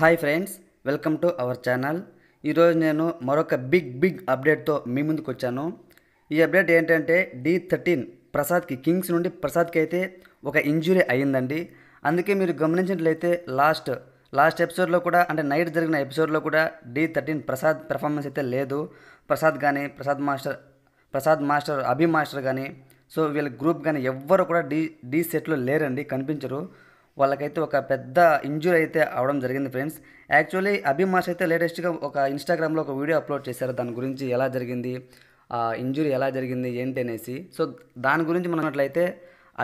hi friends welcome to our channel ఈరోజు నేను మరొక బిగ్ బిగ్ అప్డేట్తో మీ ముందుకు వచ్చాను ఈ అప్డేట్ ఏంటంటే డి థర్టీన్ ప్రసాద్కి కింగ్స్ నుండి ప్రసాద్కి అయితే ఒక ఇంజురీ అయ్యిందండి అందుకే మీరు గమనించినట్లయితే లాస్ట్ లాస్ట్ ఎపిసోడ్లో కూడా అంటే నైట్ జరిగిన ఎపిసోడ్లో కూడా డి థర్టీన్ ప్రసాద్ పెర్ఫార్మెన్స్ అయితే లేదు ప్రసాద్ కానీ Prasad master Prasad master Abhi master కానీ సో వీళ్ళ గ్రూప్ కానీ ఎవ్వరు కూడా డి డి సెట్లో లేరండి కనిపించరు వాళ్ళకైతే ఒక పెద్ద ఇంజురీ అయితే అవడం జరిగింది ఫ్రెండ్స్ యాక్చువల్లీ అభిమాష్ అయితే లేటెస్ట్గా ఒక ఇన్స్టాగ్రామ్లో ఒక వీడియో అప్లోడ్ చేశారు దాని గురించి ఎలా జరిగింది ఇంజురీ ఎలా జరిగింది ఏంటి అనేసి సో దాని గురించి మనం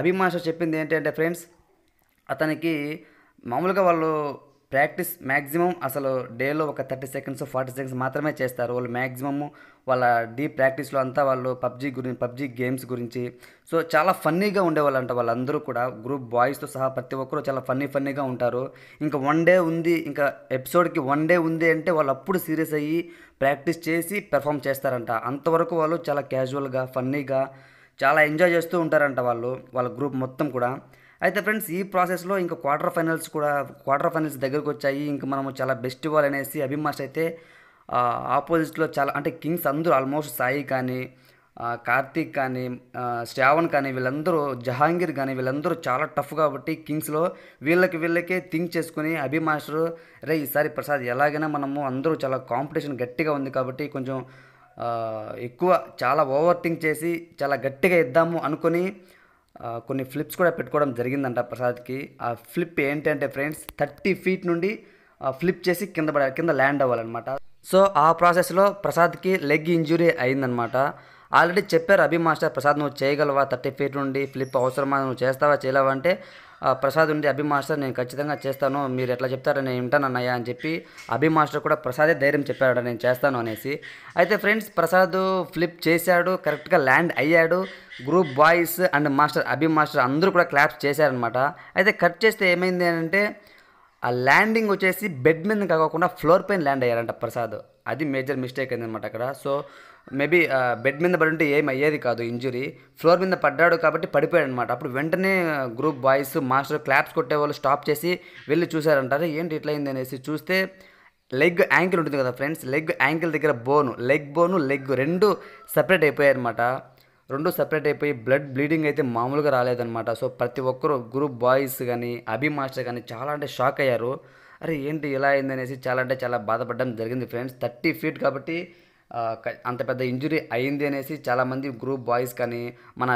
అభిమాష చెప్పింది ఏంటంటే ఫ్రెండ్స్ అతనికి మామూలుగా వాళ్ళు ప్రాక్టీస్ మ్యాక్సిమం అసలు డేలో ఒక థర్టీ సెకండ్స్ ఫార్టీ సెకండ్స్ మాత్రమే చేస్తారు వాళ్ళు మ్యాక్సిమమ్ వాళ్ళ డీప్ ప్రాక్టీస్లో అంతా వాళ్ళు పబ్జీ గురించి పబ్జీ గేమ్స్ గురించి సో చాలా ఫన్నీగా ఉండేవాళ్ళు అంట వాళ్ళందరూ కూడా గ్రూప్ బాయ్స్తో సహా ప్రతి ఒక్కరూ చాలా ఫన్నీ ఫన్నీగా ఉంటారు ఇంకా వన్ డే ఉంది ఇంకా ఎపిసోడ్కి వన్ డే ఉంది అంటే వాళ్ళు అప్పుడు సీరియస్ అయ్యి ప్రాక్టీస్ చేసి పెర్ఫామ్ చేస్తారంట అంతవరకు వాళ్ళు చాలా క్యాజువల్గా ఫన్నీగా చాలా ఎంజాయ్ చేస్తూ ఉంటారంట వాళ్ళు వాళ్ళ గ్రూప్ మొత్తం కూడా అయితే ఫ్రెండ్స్ ఈ ప్రాసెస్లో ఇంకా క్వార్టర్ ఫైనల్స్ కూడా క్వార్టర్ ఫైనల్స్ దగ్గరకు వచ్చాయి ఇంకా మనము చాలా బెస్ట్ బాల్ అనేసి అభిమాష్ అయితే ఆపోజిట్లో చాలా అంటే కింగ్స్ అందరూ ఆల్మోస్ట్ సాయి కానీ కార్తీక్ కానీ శ్రావణ్ కానీ వీళ్ళందరూ జహాంగీర్ కానీ వీళ్ళందరూ చాలా టఫ్ కాబట్టి కింగ్స్లో వీళ్ళకి వీళ్ళకే థింక్ చేసుకుని అభిమాస్టర్ రే ఈసారి ప్రసాద్ ఎలాగైనా మనము అందరూ చాలా కాంపిటీషన్ గట్టిగా ఉంది కాబట్టి కొంచెం ఎక్కువ చాలా ఓవర్ థింక్ చేసి చాలా గట్టిగా ఇద్దాము అనుకుని కొన్ని ఫ్లిప్స్ కూడా పెట్టుకోవడం జరిగిందంట ప్రసాద్కి ఆ ఫ్లిప్ ఏంటంటే ఫ్రెండ్స్ థర్టీ ఫీట్ నుండి ఫ్లిప్ చేసి కింద పడ కింద ల్యాండ్ అవ్వాలన్నమాట సో ఆ ప్రాసెస్లో ప్రసాద్కి లెగ్ ఇంజురీ అయిందనమాట ఆల్రెడీ చెప్పారు అభి మాస్టర్ ప్రసాద్ నువ్వు చేయగలవా థర్టీ ఫీట్ నుండి ఫ్లిప్ అవసరమా నువ్వు చేస్తావా చేయలేవా అంటే ప్రసాద్ ఉండి అభి మాస్టర్ నేను ఖచ్చితంగా చేస్తాను మీరు ఎట్లా చెప్తారో నేను వింటానన్నయ్య అని చెప్పి అభి మాస్టర్ కూడా ప్రసాదే ధైర్యం చెప్పాడు నేను చేస్తాను అనేసి అయితే ఫ్రెండ్స్ ప్రసాద్ ఫ్లిప్ చేశాడు కరెక్ట్గా ల్యాండ్ అయ్యాడు group boys and master Abhi master అందరూ కూడా క్లాప్స్ చేశారనమాట అయితే కట్ చేస్తే ఏమైంది అంటే ఆ ల్యాండింగ్ వచ్చేసి బెడ్ మీద కాకుండా ఫ్లోర్ పైన ల్యాండ్ అయ్యారంట ప్రసాద్ అది మేజర్ మిస్టేక్ అయిందనమాట అక్కడ సో మేబీ బెడ్ మీద పడి ఉంటే ఏం అయ్యేది కాదు ఇంజురీ ఫ్లోర్ మీద పడ్డాడు కాబట్టి పడిపోయాడు అనమాట అప్పుడు వెంటనే గ్రూప్ బాయ్స్ మాస్టర్ క్లాప్స్ కొట్టేవాళ్ళు స్టాప్ చేసి వెళ్ళి చూశారంటారు ఏంటి ఇట్లా అయింది అనేసి చూస్తే లెగ్ యాంకిల్ ఉంటుంది కదా ఫ్రెండ్స్ లెగ్ యాంకిల్ దగ్గర బోను లెగ్ బోను లెగ్ రెండు సపరేట్ అయిపోయాయి అనమాట రెండు సపరేట్ అయిపోయి బ్లడ్ బ్లీడింగ్ అయితే మామూలుగా రాలేదనమాట సో ప్రతి ఒక్కరు గ్రూప్ బాయ్స్ కానీ అభి మాస్టర్ కానీ చాలా అంటే షాక్ అయ్యారు అరే ఏంటి ఇలా అయిందనేసి చాలా అంటే చాలా బాధపడడం జరిగింది ఫ్రెండ్స్ థర్టీ ఫీట్ కాబట్టి అంత పెద్ద ఇంజురీ అయింది అనేసి చాలామంది గ్రూప్ బాయ్స్ కానీ మన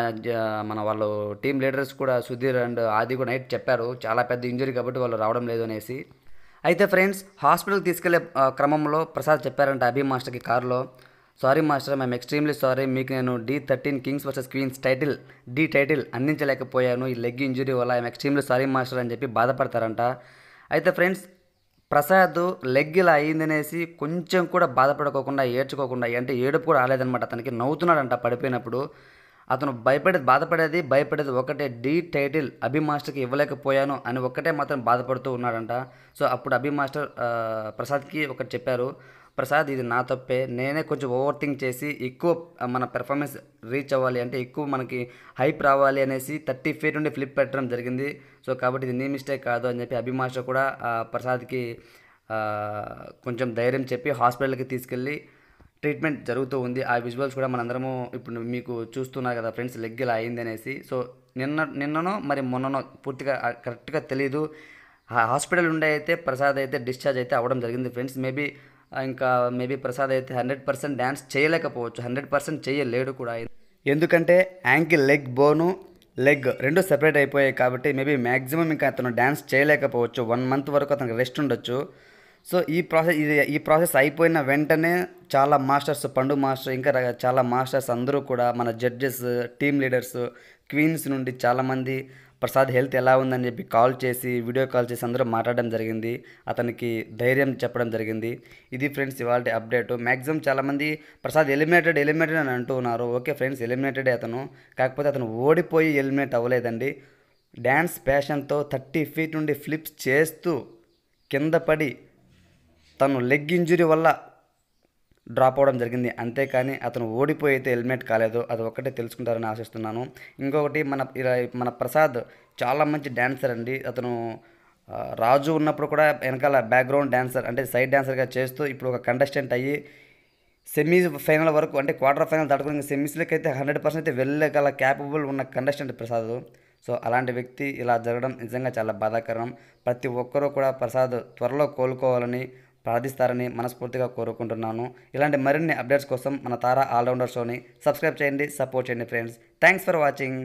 మన వాళ్ళు టీం లీడర్స్ కూడా సుధీర్ అండ్ ఆది కూడా నైట్ చెప్పారు చాలా పెద్ద ఇంజురీ కాబట్టి వాళ్ళు రావడం లేదు అనేసి అయితే ఫ్రెండ్స్ హాస్పిటల్కి తీసుకెళ్లే క్రమంలో ప్రసాద్ చెప్పారంట అభి మాస్టర్కి కారులో సారీ మాస్టర్ మేము ఎక్స్ట్రీమ్లీ సారీ మీకు నేను D thirteen kings versus queens title D title అందించలేకపోయాను ఈ లెగ్ ఇంజురీ వల్ల ఐఎమ్ ఎక్స్ట్రీమ్లీ సారీ మాస్టర్ అని చెప్పి బాధపడతారంట అయితే ఫ్రెండ్స్ ప్రసాద్ లెగ్ ఇలా అయిందనేసి కొంచెం కూడా బాధపడుకోకుండా ఏడ్చుకోకుండా అంటే ఏడుపు కూడా రాలేదనమాట అతనికి నవ్వుతున్నాడంట పడిపోయినప్పుడు అతను భయపడేది బాధపడేది భయపడేది ఒకటే డీ టైటిల్ అభి మాస్టర్కి ఇవ్వలేకపోయాను అని ఒక్కటే మాత్రం బాధపడుతూ ఉన్నాడంట సో అప్పుడు అభి మాస్టర్ ప్రసాద్కి ఒకటి చెప్పారు ప్రసాద్ ఇది నా తప్పే నేనే కొంచెం ఓవర్ థింక్ చేసి ఎక్కువ మన పెర్ఫార్మెన్స్ రీచ్ అవ్వాలి అంటే ఎక్కువ మనకి హైప్ రావాలి అనేసి థర్టీ ఫీట్ నుండి ఫ్లిప్ పెట్టడం జరిగింది సో కాబట్టి ఇది నీ మిస్టేక్ కాదు అని చెప్పి అభిమాష కూడా ప్రసాద్కి కొంచెం ధైర్యం చెప్పి హాస్పిటల్కి తీసుకెళ్ళి ట్రీట్మెంట్ జరుగుతూ ఉంది ఆ విజువల్స్ కూడా మనందరము ఇప్పుడు మీకు చూస్తున్నారు కదా ఫ్రెండ్స్ లెగ్ ఇలా అయింది అనేసి సో నిన్న నిన్ననో మరి మొన్ననో పూర్తిగా కరెక్ట్గా తెలీదు హాస్పిటల్ ఉండే అయితే ప్రసాద్ అయితే డిశ్చార్జ్ అయితే అవ్వడం జరిగింది ఫ్రెండ్స్ మేబీ ఇంకా మేబీ ప్రసాద్ అయితే హండ్రెడ్ పర్సెంట్ డ్యాన్స్ చేయలేకపోవచ్చు హండ్రెడ్ పర్సెంట్ చేయలేడు కూడా ఎందుకంటే యాంకిల్ లెగ్ బోను లెగ్ రెండు సెపరేట్ అయిపోయాయి కాబట్టి మేబీ మ్యాక్సిమం ఇంకా అతను డ్యాన్స్ చేయలేకపోవచ్చు వన్ మంత్ వరకు అతనికి రెస్ట్ ఉండొచ్చు సో ఈ ప్రాసెస్ ఇది ఈ ప్రాసెస్ అయిపోయిన వెంటనే చాలా మాస్టర్స్ పండు మాస్టర్ ఇంకా చాలా మాస్టర్స్ అందరూ కూడా మన జడ్జెస్ టీమ్ లీడర్స్ క్వీన్స్ నుండి చాలామంది ప్రసాద్ హెల్త్ ఎలా ఉందని చెప్పి కాల్ చేసి వీడియో కాల్ చేసి అందరూ మాట్లాడడం జరిగింది అతనికి ధైర్యం చెప్పడం జరిగింది ఇది ఫ్రెండ్స్ ఇవాళ అప్డేట్ మ్యాక్సిమం చాలామంది ప్రసాద్ ఎలిమినేటెడ్ ఎలిమినేటెడ్ అని అంటున్నారు ఓకే ఫ్రెండ్స్ ఎలిమినేటెడే అతను కాకపోతే అతను ఓడిపోయి ఎలిమినేట్ అవ్వలేదండి డ్యాన్స్ ప్యాషన్తో థర్టీ ఫీట్ నుండి ఫ్లిప్స్ చేస్తూ కింద పడి తను లెగ్ ఇంజురీ వల్ల డ్రాప్ అవడం జరిగింది అంతేకాని అతను ఓడిపోయి అయితే హెల్మెట్ కాలేదు అది ఒక్కటే తెలుసుకుంటారని ఆశిస్తున్నాను ఇంకొకటి మన మన ప్రసాద్ చాలా మంచి డ్యాన్సర్ అండి అతను రాజు ఉన్నప్పుడు కూడా వెనకాల బ్యాక్గ్రౌండ్ డ్యాన్సర్ అంటే సైడ్ డ్యాన్సర్గా చేస్తూ ఇప్పుడు ఒక కంటెస్టెంట్ అయ్యి సెమీ ఫైనల్ వరకు అంటే క్వార్టర్ ఫైనల్ దాటుకుని సెమీస్లోకి అయితే హండ్రెడ్ పర్సెంట్ అయితే వెళ్ళగల క్యాపబుల్ ఉన్న కంటెస్టెంట్ ప్రసాద్ సో అలాంటి వ్యక్తి ఇలా జరగడం నిజంగా చాలా బాధాకరం ప్రతి ఒక్కరూ కూడా ప్రసాద్ త్వరలో కోలుకోవాలని ప్రార్థిస్తారని మనస్ఫూర్తిగా కోరుకుంటున్నాను ఇలాంటి మరిన్ని అప్డేట్స్ కోసం మన తారా ఆల్రౌండర్ షోని సబ్స్క్రైబ్ చేయండి సపోర్ట్ చేయండి ఫ్రెండ్స్ థ్యాంక్స్ ఫర్ వాచింగ్